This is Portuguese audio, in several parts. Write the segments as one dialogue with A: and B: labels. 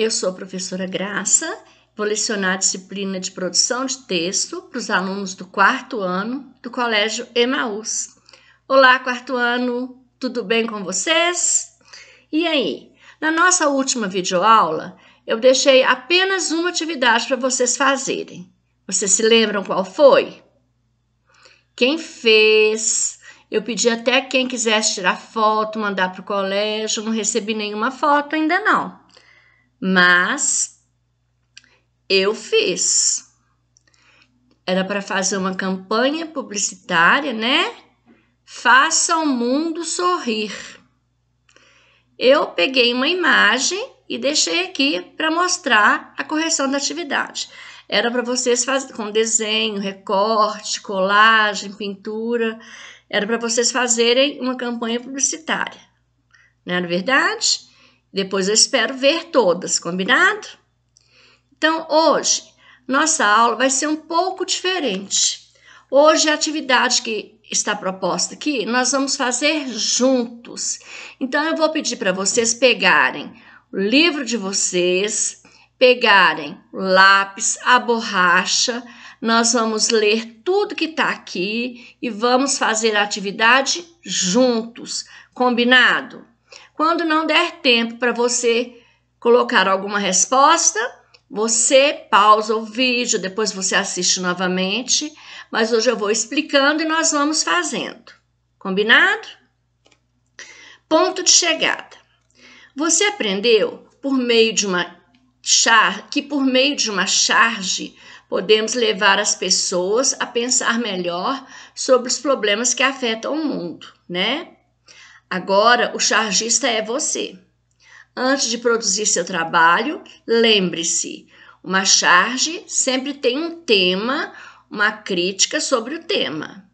A: Eu sou a professora Graça, vou lecionar a disciplina de produção de texto para os alunos do quarto ano do Colégio Emaús. Olá, quarto ano, tudo bem com vocês? E aí? Na nossa última videoaula, eu deixei apenas uma atividade para vocês fazerem. Vocês se lembram qual foi? Quem fez? Eu pedi até quem quisesse tirar foto, mandar para o colégio, não recebi nenhuma foto ainda não mas eu fiz. Era para fazer uma campanha publicitária, né? Faça o mundo sorrir. Eu peguei uma imagem e deixei aqui para mostrar a correção da atividade. Era para vocês fazerem com desenho, recorte, colagem, pintura. Era para vocês fazerem uma campanha publicitária. Não era verdade? Depois eu espero ver todas, combinado? Então, hoje, nossa aula vai ser um pouco diferente. Hoje, a atividade que está proposta aqui, nós vamos fazer juntos. Então, eu vou pedir para vocês pegarem o livro de vocês, pegarem o lápis, a borracha, nós vamos ler tudo que está aqui e vamos fazer a atividade juntos, combinado? Quando não der tempo para você colocar alguma resposta, você pausa o vídeo, depois você assiste novamente, mas hoje eu vou explicando e nós vamos fazendo. Combinado? Ponto de chegada. Você aprendeu por meio de uma char que por meio de uma charge podemos levar as pessoas a pensar melhor sobre os problemas que afetam o mundo, né? Agora, o chargista é você. Antes de produzir seu trabalho, lembre-se: uma charge sempre tem um tema, uma crítica sobre o tema.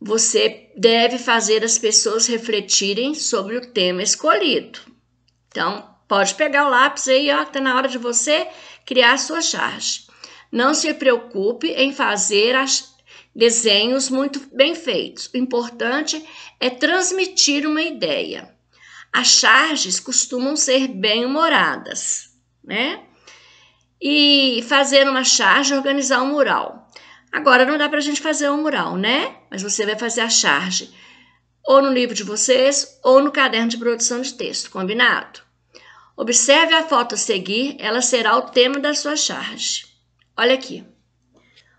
A: Você deve fazer as pessoas refletirem sobre o tema escolhido. Então, pode pegar o lápis aí, ó, tá na hora de você criar a sua charge. Não se preocupe em fazer as desenhos muito bem feitos. O importante é transmitir uma ideia. As charges costumam ser bem humoradas, né? E fazer uma charge, é organizar um mural. Agora não dá para a gente fazer um mural, né? Mas você vai fazer a charge ou no livro de vocês ou no caderno de produção de texto, combinado? Observe a foto a seguir, ela será o tema da sua charge. Olha aqui.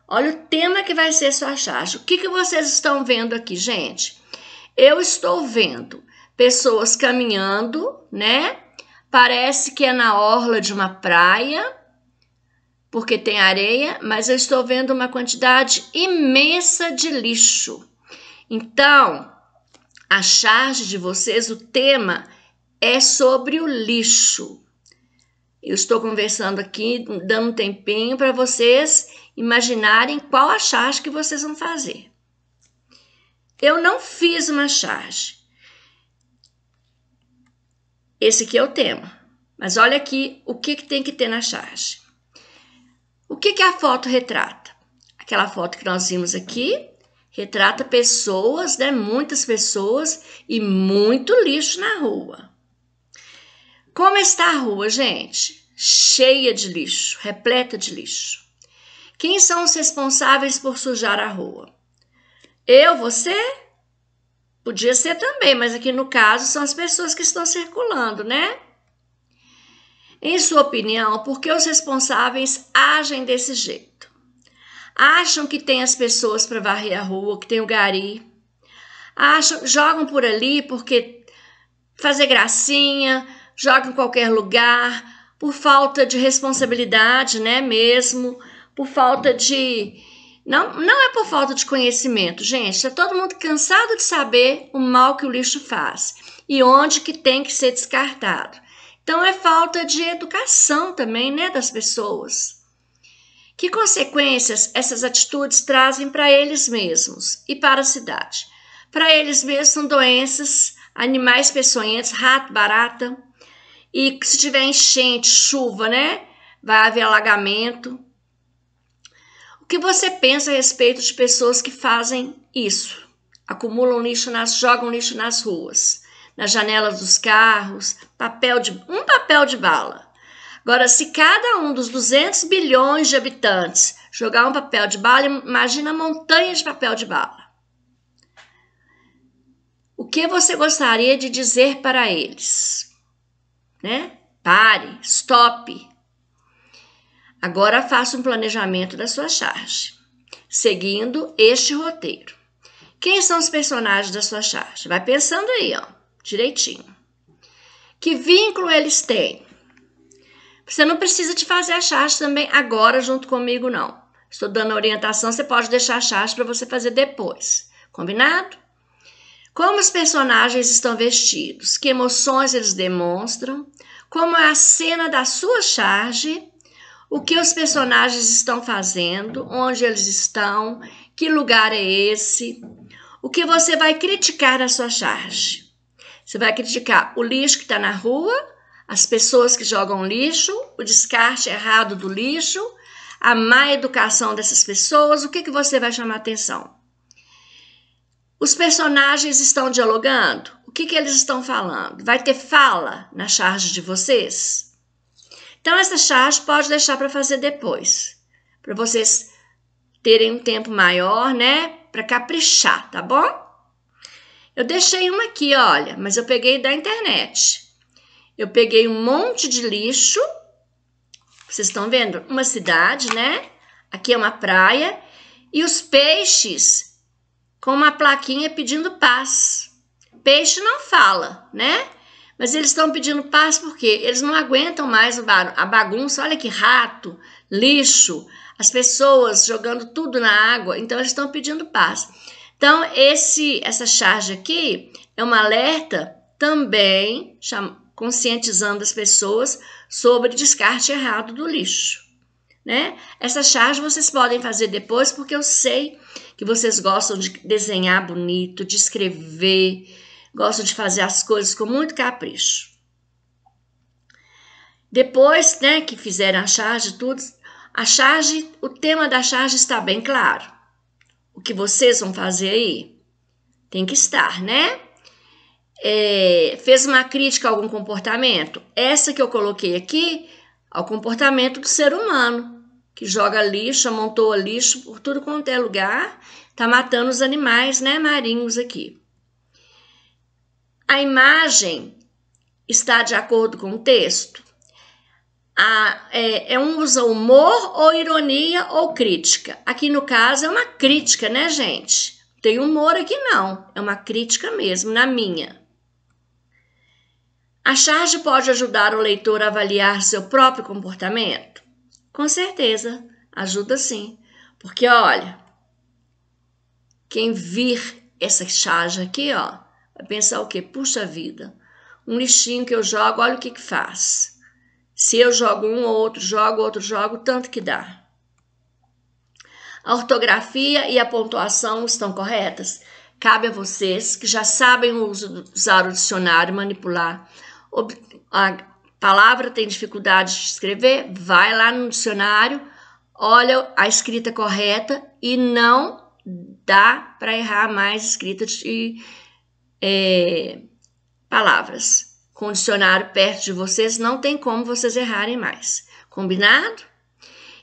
A: Olha o tema que vai ser sua charge. O que, que vocês estão vendo aqui, gente? Eu estou vendo pessoas caminhando, né? Parece que é na orla de uma praia, porque tem areia, mas eu estou vendo uma quantidade imensa de lixo. Então, a charge de vocês, o tema é sobre o lixo. Eu estou conversando aqui, dando um tempinho para vocês imaginarem qual a charge que vocês vão fazer. Eu não fiz uma charge. Esse aqui é o tema. Mas olha aqui o que, que tem que ter na charge. O que, que a foto retrata? Aquela foto que nós vimos aqui retrata pessoas, né? Muitas pessoas e muito lixo na rua. Como está a rua, gente? Cheia de lixo, repleta de lixo. Quem são os responsáveis por sujar a rua? Eu, você? Podia ser também, mas aqui no caso são as pessoas que estão circulando, né? Em sua opinião, por que os responsáveis agem desse jeito? Acham que tem as pessoas para varrer a rua, que tem o gari. Acham, jogam por ali porque fazer gracinha, jogam em qualquer lugar, por falta de responsabilidade, né, mesmo por falta de. Não, não é por falta de conhecimento, gente. Está é todo mundo cansado de saber o mal que o lixo faz e onde que tem que ser descartado. Então é falta de educação também, né, das pessoas. Que consequências essas atitudes trazem para eles mesmos e para a cidade? Para eles mesmos são doenças, animais peçonhentos, rato, barata. E se tiver enchente, chuva, né? Vai haver alagamento. O que você pensa a respeito de pessoas que fazem isso? Acumulam lixo nas, jogam lixo nas ruas, nas janelas dos carros, papel de um papel de bala. Agora, se cada um dos 200 bilhões de habitantes jogar um papel de bala, imagina a montanha de papel de bala. O que você gostaria de dizer para eles? Né? Pare, stop, Agora faça um planejamento da sua charge, seguindo este roteiro. Quem são os personagens da sua charge? Vai pensando aí, ó, direitinho. Que vínculo eles têm? Você não precisa de fazer a charge também agora junto comigo, não. Estou dando orientação, você pode deixar a charge para você fazer depois. Combinado? Como os personagens estão vestidos? Que emoções eles demonstram? Como é a cena da sua charge? o que os personagens estão fazendo, onde eles estão, que lugar é esse, o que você vai criticar na sua charge. Você vai criticar o lixo que está na rua, as pessoas que jogam lixo, o descarte errado do lixo, a má educação dessas pessoas, o que, que você vai chamar atenção? Os personagens estão dialogando? O que, que eles estão falando? Vai ter fala na charge de vocês? Então, essa charge pode deixar para fazer depois, para vocês terem um tempo maior, né? Para caprichar, tá bom? Eu deixei uma aqui, olha, mas eu peguei da internet. Eu peguei um monte de lixo. Vocês estão vendo? Uma cidade, né? Aqui é uma praia. E os peixes com uma plaquinha pedindo paz. Peixe não fala, né? Mas eles estão pedindo paz porque eles não aguentam mais a bagunça. Olha que rato, lixo, as pessoas jogando tudo na água. Então eles estão pedindo paz. Então esse essa charge aqui é um alerta também conscientizando as pessoas sobre descarte errado do lixo. Né? Essa charge vocês podem fazer depois, porque eu sei que vocês gostam de desenhar bonito, de escrever, Gosto de fazer as coisas com muito capricho. Depois, né, que fizeram a charge tudo, a charge, o tema da charge está bem claro. O que vocês vão fazer aí tem que estar, né? É, fez uma crítica a algum comportamento? Essa que eu coloquei aqui ao comportamento do ser humano, que joga lixo, amontoa lixo por tudo quanto é lugar, tá matando os animais, né, marinhos aqui. A imagem está de acordo com o texto? A, é, é, um usa humor ou ironia ou crítica. Aqui no caso é uma crítica, né, gente? Tem humor aqui não, é uma crítica mesmo, na minha. A charge pode ajudar o leitor a avaliar seu próprio comportamento? Com certeza, ajuda sim. Porque olha, quem vir essa charge aqui, ó, pensar o quê? Puxa vida, um lixinho que eu jogo, olha o que, que faz. Se eu jogo um ou outro, jogo, outro jogo, tanto que dá. A ortografia e a pontuação estão corretas? Cabe a vocês que já sabem usar o dicionário, manipular. A palavra tem dificuldade de escrever? Vai lá no dicionário, olha a escrita correta e não dá para errar mais escrita de é, palavras. Com o dicionário perto de vocês, não tem como vocês errarem mais. Combinado?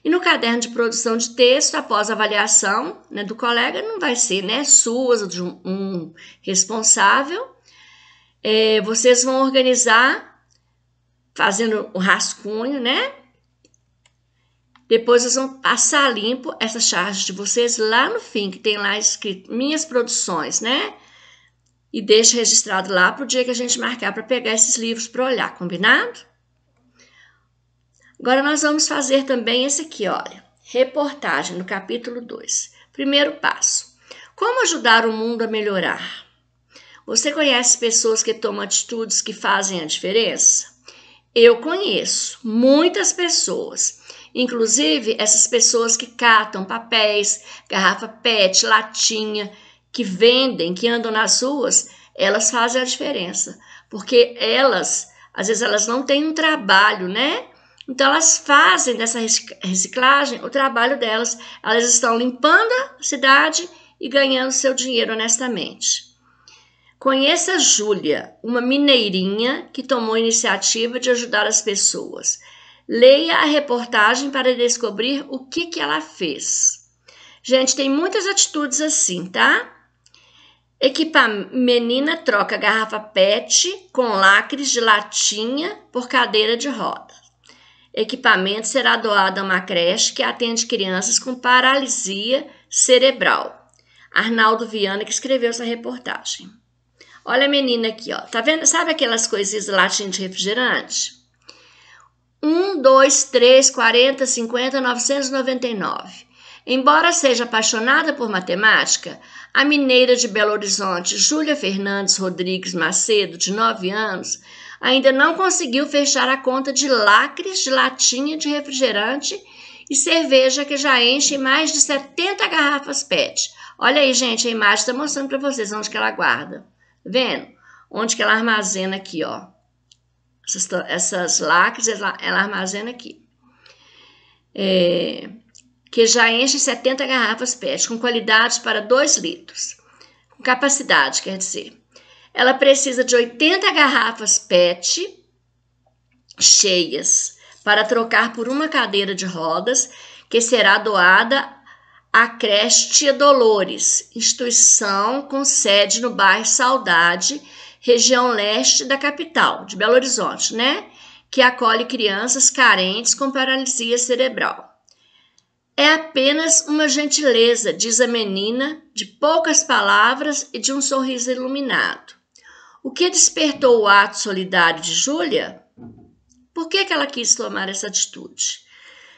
A: E no caderno de produção de texto, após avaliação né, do colega, não vai ser né, suas, de um, um responsável. É, vocês vão organizar fazendo o rascunho, né? Depois vocês vão passar limpo essa charge de vocês lá no fim, que tem lá escrito minhas produções, né? e deixa registrado lá para o dia que a gente marcar para pegar esses livros para olhar, combinado? Agora nós vamos fazer também esse aqui, olha, reportagem no capítulo 2. Primeiro passo: como ajudar o mundo a melhorar? Você conhece pessoas que tomam atitudes que fazem a diferença? Eu conheço muitas pessoas, inclusive essas pessoas que catam papéis, garrafa PET, latinha, que vendem, que andam nas ruas, elas fazem a diferença, porque elas, às vezes elas não têm um trabalho, né? Então elas fazem dessa reciclagem o trabalho delas, elas estão limpando a cidade e ganhando seu dinheiro honestamente. Conheça a Júlia, uma mineirinha que tomou a iniciativa de ajudar as pessoas. Leia a reportagem para descobrir o que, que ela fez. Gente, tem muitas atitudes assim, tá? Equipa menina troca garrafa PET com lacres de latinha por cadeira de roda. Equipamento será doado a uma creche que atende crianças com paralisia cerebral. Arnaldo Viana que escreveu essa reportagem. Olha a menina aqui, ó. Tá vendo? Sabe aquelas coisinhas de latinha de refrigerante? 1, 2, 3, 40, 50, 999. Embora seja apaixonada por matemática, a mineira de Belo Horizonte, Júlia Fernandes Rodrigues Macedo, de 9 anos, ainda não conseguiu fechar a conta de lacres de latinha de refrigerante e cerveja que já enche mais de 70 garrafas PET. Olha aí, gente, a imagem está mostrando para vocês onde que ela guarda. Tá vendo? Onde que ela armazena aqui, ó. Essas, essas lacres, ela, ela armazena aqui. É que já enche 70 garrafas PET, com qualidade para 2 litros, com capacidade, quer dizer. Ela precisa de 80 garrafas PET cheias para trocar por uma cadeira de rodas que será doada à creche Dolores, instituição com sede no bairro Saudade, região leste da capital, de Belo Horizonte, né? Que acolhe crianças carentes com paralisia cerebral. É apenas uma gentileza, diz a menina, de poucas palavras e de um sorriso iluminado. O que despertou o ato solidário de Júlia? Por que, que ela quis tomar essa atitude?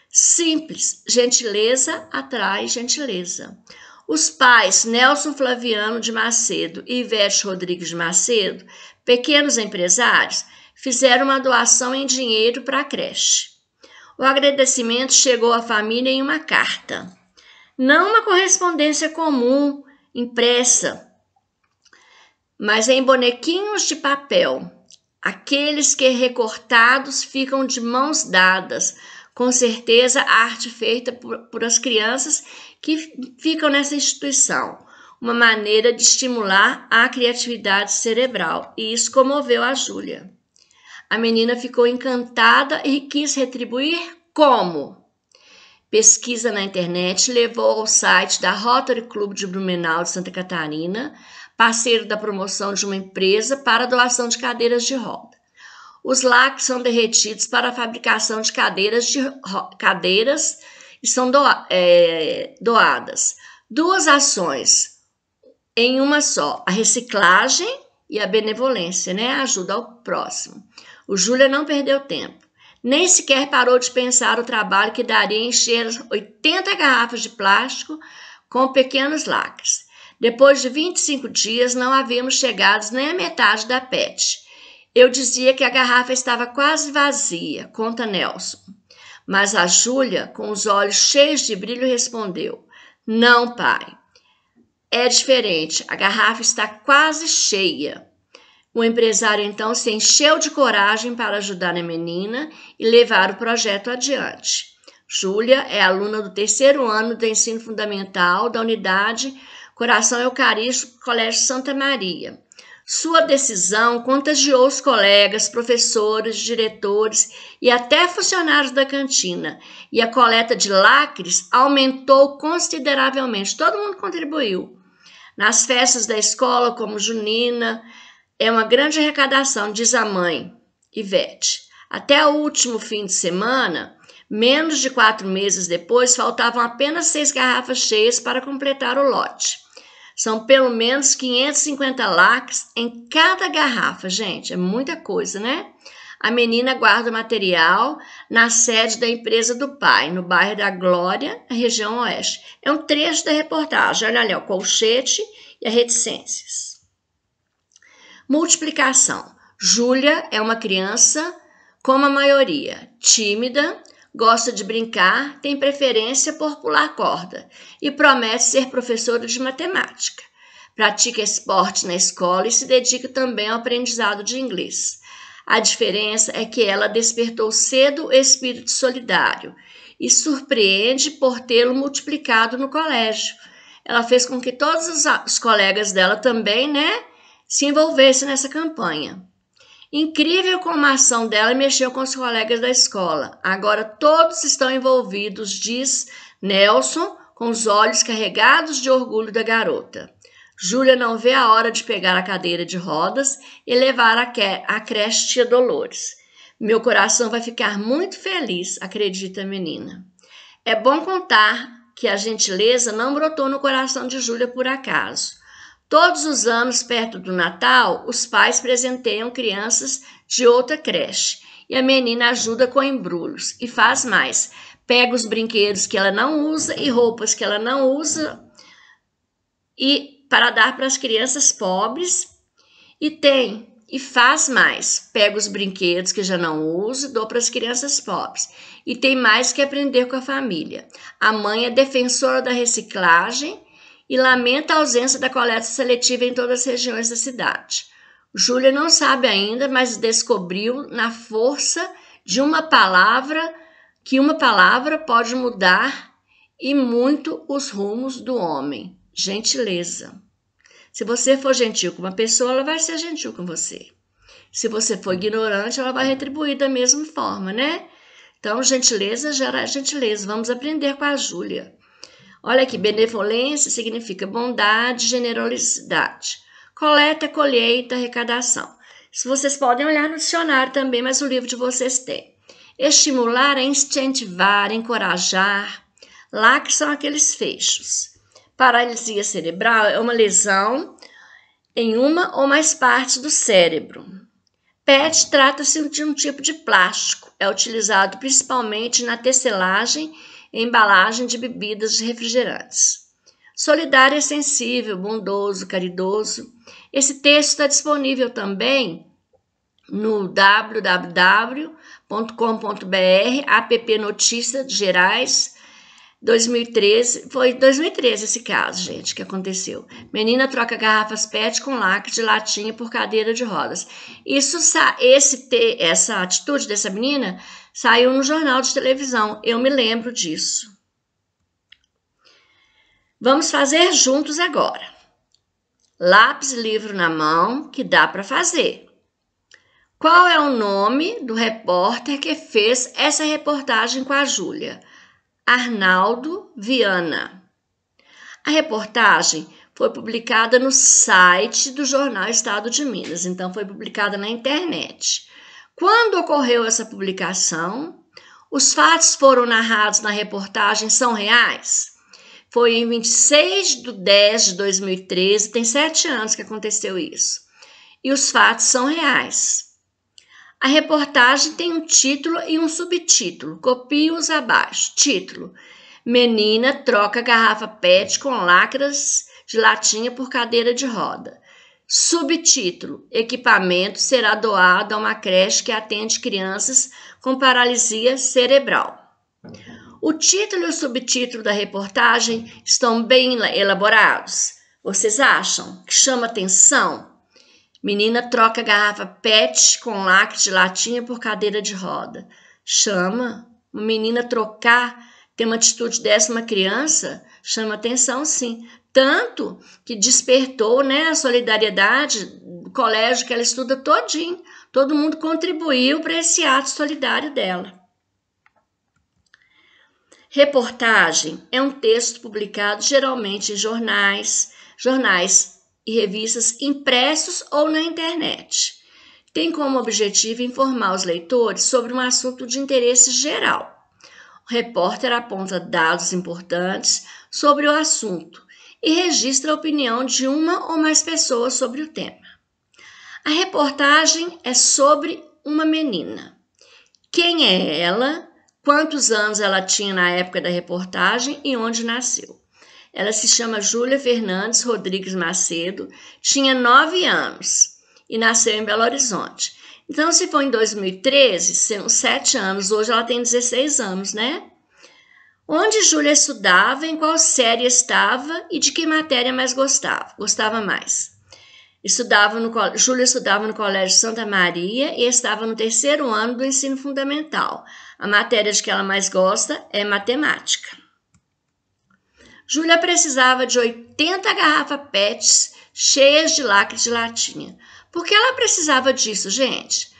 A: Simples, gentileza atrai gentileza. Os pais Nelson Flaviano de Macedo e Ivete Rodrigues de Macedo, pequenos empresários, fizeram uma doação em dinheiro para a creche. O agradecimento chegou à família em uma carta, não uma correspondência comum, impressa, mas em bonequinhos de papel. Aqueles que recortados ficam de mãos dadas, com certeza arte feita por, por as crianças que ficam nessa instituição, uma maneira de estimular a criatividade cerebral, e isso comoveu a Júlia. A menina ficou encantada e quis retribuir como? Pesquisa na internet levou ao site da Rotary Club de Blumenau de Santa Catarina, parceiro da promoção de uma empresa para doação de cadeiras de roda. Os lacres são derretidos para a fabricação de cadeiras, de, cadeiras e são é, doadas. Duas ações em uma só: a reciclagem e a benevolência, né? A ajuda ao próximo. O Júlia não perdeu tempo. Nem sequer parou de pensar o trabalho que daria encher 80 garrafas de plástico com pequenos lacres. Depois de 25 dias, não havíamos chegado nem à metade da PET. Eu dizia que a garrafa estava quase vazia, conta Nelson. Mas a Júlia, com os olhos cheios de brilho, respondeu: Não, pai. É diferente, a garrafa está quase cheia. O empresário então se encheu de coragem para ajudar a menina e levar o projeto adiante. Júlia é aluna do terceiro ano do ensino fundamental da unidade Coração Eucarístico Colégio Santa Maria. Sua decisão contagiou os colegas, professores, diretores e até funcionários da cantina, e a coleta de lacres aumentou consideravelmente. Todo mundo contribuiu. Nas festas da escola, como Junina, é uma grande arrecadação, diz a mãe, Ivete. Até o último fim de semana, menos de quatro meses depois, faltavam apenas seis garrafas cheias para completar o lote. São pelo menos 550 lacres em cada garrafa, gente. É muita coisa, né? A menina guarda o material na sede da empresa do pai, no bairro da Glória, região oeste. É um trecho da reportagem. Olha ali, o colchete e as reticências. Multiplicação. Júlia é uma criança como a maioria, tímida, gosta de brincar, tem preferência por pular corda e promete ser professora de matemática. Pratica esporte na escola e se dedica também ao aprendizado de inglês. A diferença é que ela despertou cedo o espírito solidário e surpreende por tê-lo multiplicado no colégio. Ela fez com que todos os colegas dela também, né, se envolvesse nessa campanha. Incrível como a ação dela mexeu com os colegas da escola. Agora todos estão envolvidos, diz Nelson, com os olhos carregados de orgulho da garota. Júlia não vê a hora de pegar a cadeira de rodas e levar a, cre a creche Tia Dolores. Meu coração vai ficar muito feliz, acredita a menina. É bom contar que a gentileza não brotou no coração de Júlia por acaso. Todos os anos, perto do Natal, os pais presenteiam crianças de outra creche e a menina ajuda com embrulhos e faz mais. Pega os brinquedos que ela não usa e roupas que ela não usa e para dar para as crianças pobres e tem e faz mais. Pega os brinquedos que já não uso e dou para as crianças pobres. E tem mais que aprender com a família. A mãe é defensora da reciclagem e lamenta a ausência da coleta seletiva em todas as regiões da cidade. Júlia não sabe ainda, mas descobriu na força de uma palavra que uma palavra pode mudar e muito os rumos do homem. Gentileza. Se você for gentil com uma pessoa, ela vai ser gentil com você. Se você for ignorante, ela vai retribuir da mesma forma, né? Então, gentileza gera gentileza. Vamos aprender com a Júlia. Olha aqui, benevolência significa bondade, generosidade. Coleta, colheita, arrecadação. Isso vocês podem olhar no dicionário também, mas o livro de vocês tem. Estimular é incentivar, encorajar. Lá que são aqueles fechos. Paralisia cerebral é uma lesão em uma ou mais partes do cérebro. PET trata-se de um tipo de plástico. É utilizado principalmente na tecelagem embalagem de bebidas de refrigerantes. Solidário é sensível, bondoso, caridoso. Esse texto está disponível também no www.com.br, app Notícia Gerais, 2013. Foi 2013 esse caso, gente, que aconteceu. Menina troca garrafas PET com lacre de latinha por cadeira de rodas. Isso, esse, essa atitude dessa menina Saiu no jornal de televisão, eu me lembro disso. Vamos fazer juntos agora. Lápis livro na mão, que dá para fazer. Qual é o nome do repórter que fez essa reportagem com a Júlia? Arnaldo Viana. A reportagem foi publicada no site do jornal Estado de Minas, então foi publicada na internet. Quando ocorreu essa publicação, os fatos foram narrados na reportagem são reais? Foi em 26 de 10 de 2013, tem sete anos que aconteceu isso. E os fatos são reais. A reportagem tem um título e um subtítulo. Copie-os abaixo. Título: Menina troca garrafa PET com lacras de latinha por cadeira de roda. Subtítulo: Equipamento será doado a uma creche que atende crianças com paralisia cerebral. O título e o subtítulo da reportagem estão bem elaborados. Vocês acham que chama atenção? Menina troca garrafa PET com lacre de latinha por cadeira de roda. Chama? Uma menina trocar, ter uma atitude dessa uma criança? Chama atenção, sim. Tanto que despertou né, a solidariedade do colégio que ela estuda todinho. Todo mundo contribuiu para esse ato solidário dela. Reportagem é um texto publicado geralmente em jornais, jornais e revistas impressos ou na internet. Tem como objetivo informar os leitores sobre um assunto de interesse geral. O repórter aponta dados importantes sobre o assunto e registra a opinião de uma ou mais pessoas sobre o tema. A reportagem é sobre uma menina. Quem é ela? Quantos anos ela tinha na época da reportagem e onde nasceu? Ela se chama Júlia Fernandes Rodrigues Macedo, tinha nove anos e nasceu em Belo Horizonte. Então, se for em 2013, são sete anos, hoje ela tem 16 anos, né? onde Júlia estudava, em qual série estava e de que matéria mais gostava, gostava mais. Estudava no, Júlia estudava no Colégio Santa Maria e estava no terceiro ano do ensino fundamental. A matéria de que ela mais gosta é matemática. Júlia precisava de 80 garrafas PETs cheias de lacre de latinha. Por que ela precisava disso, gente?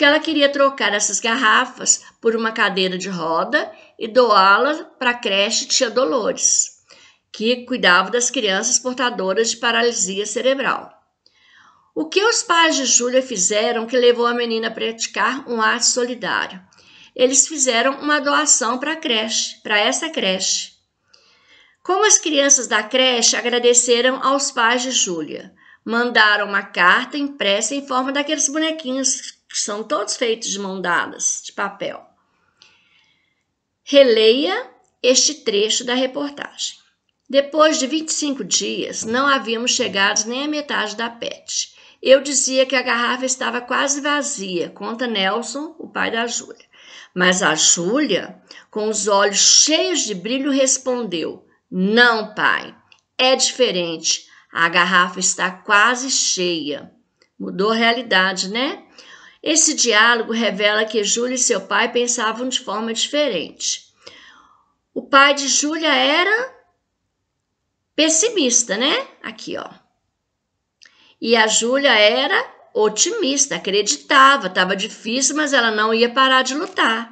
A: porque ela queria trocar essas garrafas por uma cadeira de roda e doá-la para a creche Tia Dolores, que cuidava das crianças portadoras de paralisia cerebral. O que os pais de Júlia fizeram que levou a menina a praticar um ato solidário? Eles fizeram uma doação para a creche, para essa creche. Como as crianças da creche agradeceram aos pais de Júlia, mandaram uma carta impressa em forma daqueles bonequinhos que são todos feitos de mão dadas, de papel. Releia este trecho da reportagem. Depois de 25 dias, não havíamos chegado nem à metade da PET. Eu dizia que a garrafa estava quase vazia, conta Nelson, o pai da Júlia. Mas a Júlia, com os olhos cheios de brilho, respondeu: Não, pai, é diferente. A garrafa está quase cheia. Mudou a realidade, né? Esse diálogo revela que Júlia e seu pai pensavam de forma diferente. O pai de Júlia era pessimista, né? Aqui, ó. E a Júlia era otimista, acreditava, estava difícil, mas ela não ia parar de lutar.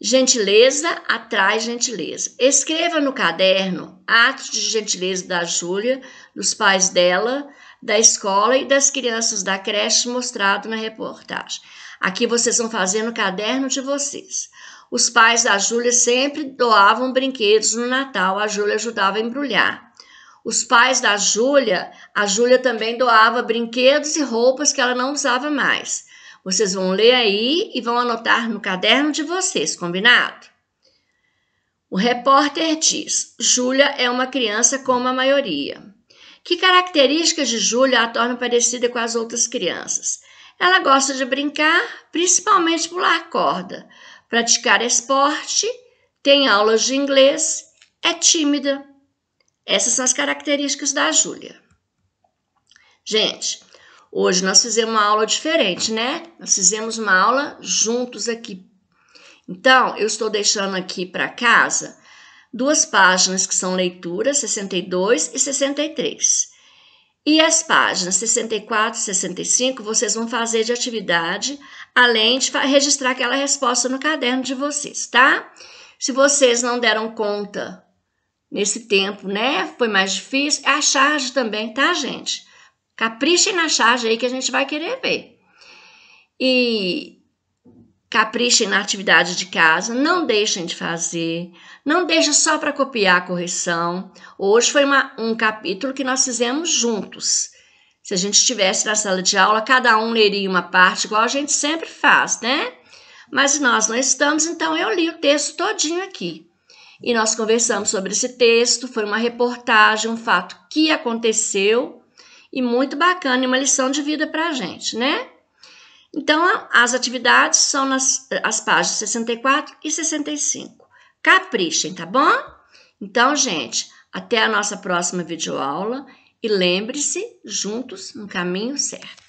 A: Gentileza atrai gentileza. Escreva no caderno atos de gentileza da Júlia, dos pais dela, da escola e das crianças da creche mostrado na reportagem. Aqui vocês vão fazer no caderno de vocês. Os pais da Júlia sempre doavam brinquedos no Natal, a Júlia ajudava a embrulhar. Os pais da Júlia, a Júlia também doava brinquedos e roupas que ela não usava mais. Vocês vão ler aí e vão anotar no caderno de vocês, combinado? O repórter diz: Júlia é uma criança como a maioria. Que características de Júlia a tornam parecida com as outras crianças? Ela gosta de brincar, principalmente pular corda, praticar esporte, tem aulas de inglês, é tímida. Essas são as características da Júlia. Gente, hoje nós fizemos uma aula diferente, né? Nós fizemos uma aula juntos aqui. Então, eu estou deixando aqui para casa duas páginas que são leituras, 62 e 63. E as páginas 64 e 65 vocês vão fazer de atividade, além de registrar aquela resposta no caderno de vocês, tá? Se vocês não deram conta nesse tempo, né? Foi mais difícil. É a charge também, tá, gente? Caprichem na charge aí que a gente vai querer ver. E Caprichem na atividade de casa, não deixem de fazer, não deixem só para copiar a correção. Hoje foi uma, um capítulo que nós fizemos juntos. Se a gente estivesse na sala de aula, cada um leria uma parte, igual a gente sempre faz, né? Mas nós não estamos, então eu li o texto todinho aqui. E nós conversamos sobre esse texto, foi uma reportagem, um fato que aconteceu e muito bacana e uma lição de vida para a gente, né? Então, as atividades são nas as páginas 64 e 65. Caprichem, tá bom? Então, gente, até a nossa próxima videoaula e lembre-se, juntos no caminho certo.